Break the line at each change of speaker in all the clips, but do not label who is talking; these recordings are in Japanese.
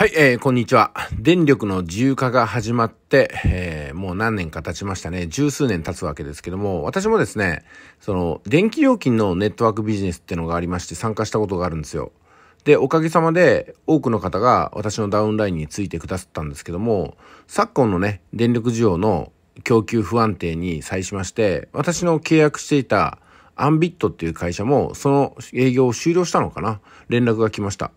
はい、えー、こんにちは。電力の自由化が始まって、えー、もう何年か経ちましたね。十数年経つわけですけども、私もですね、その、電気料金のネットワークビジネスってのがありまして参加したことがあるんですよ。で、おかげさまで多くの方が私のダウンラインについてくださったんですけども、昨今のね、電力需要の供給不安定に際しまして、私の契約していたアンビットっていう会社も、その営業を終了したのかな連絡が来ました。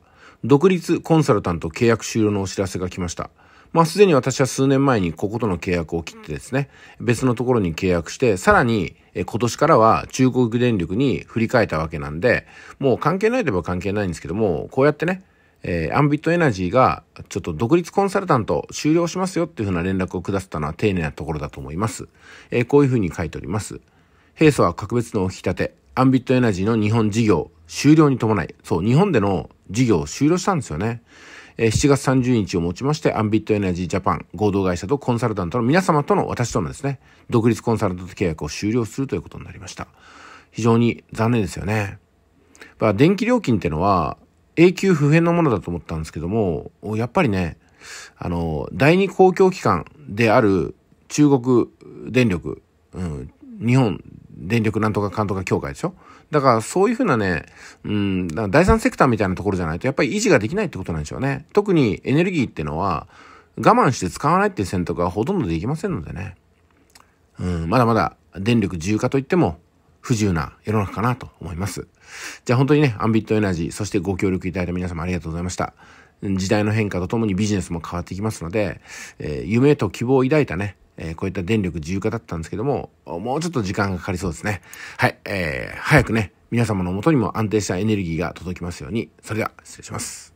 独立コンサルタント契約終了のお知らせが来ました。まあ、すでに私は数年前にこことの契約を切ってですね、別のところに契約して、さらに、え今年からは中国電力に振り替えたわけなんで、もう関係ないといえば関係ないんですけども、こうやってね、えー、アンビットエナジーが、ちょっと独立コンサルタント終了しますよっていうふうな連絡を下せたのは丁寧なところだと思います。えー、こういうふうに書いております。平素は格別のお引き立て、アンビットエナジーの日本事業終了に伴い、そう、日本での事業を終了したんですよね。え7月30日をもちまして、アンビットエナジージャパン合同会社とコンサルタントの皆様との私とのですね、独立コンサルタント契約を終了するということになりました。非常に残念ですよね。まあ、電気料金ってのは永久不変のものだと思ったんですけども、やっぱりね、あの、第二公共機関である中国電力、うん、日本電力なんとかかんとか協会でしょだからそういうふうなね、うん、第三セクターみたいなところじゃないとやっぱり維持ができないってことなんでしょうね。特にエネルギーってのは我慢して使わないっていう選択はほとんどできませんのでね。うん、まだまだ電力自由化といっても不自由な世の中かなと思います。じゃあ本当にね、アンビットエナジー、そしてご協力いただいた皆様ありがとうございました。時代の変化とともにビジネスも変わっていきますので、えー、夢と希望を抱いたね、えこういった電力自由化だったんですけども、もうちょっと時間がかかりそうですね。はい、えー、早くね、皆様のもとにも安定したエネルギーが届きますように、それでは失礼します。